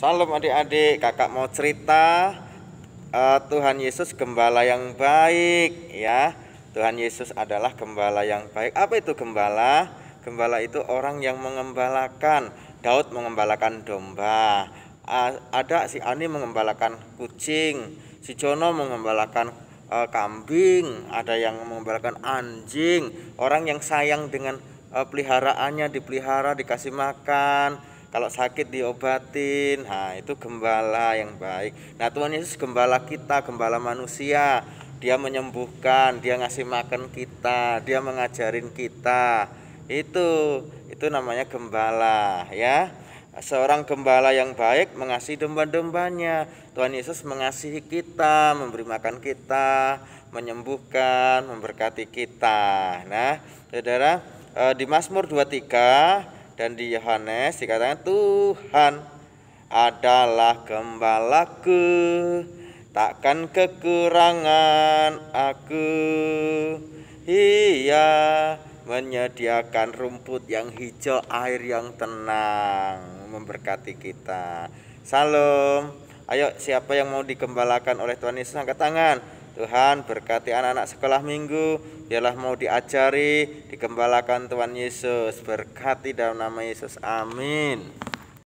Salam adik-adik, kakak mau cerita uh, Tuhan Yesus gembala yang baik ya. Tuhan Yesus adalah gembala yang baik. Apa itu gembala? Gembala itu orang yang mengembalakan. Daud mengembalakan domba. Uh, ada si Ani mengembalakan kucing, si Jono mengembalakan uh, kambing, ada yang mengembalakan anjing. Orang yang sayang dengan uh, peliharaannya dipelihara, dikasih makan kalau sakit diobatin nah itu gembala yang baik nah Tuhan Yesus gembala kita gembala manusia dia menyembuhkan dia ngasih makan kita dia mengajarin kita itu itu namanya gembala ya seorang gembala yang baik mengasihi domba-dombanya Tuhan Yesus mengasihi kita memberi makan kita menyembuhkan memberkati kita nah saudara eh, di Mazmur 23 dan di Yohanes dikatakan Tuhan adalah gembalaku takkan kekurangan aku Iya menyediakan rumput yang hijau air yang tenang memberkati kita Salam Ayo siapa yang mau digembalakan oleh Tuhan Yesus angkat tangan Tuhan berkati anak-anak sekolah minggu, biarlah mau diajari, dikembalakan Tuhan Yesus. Berkati dalam nama Yesus. Amin.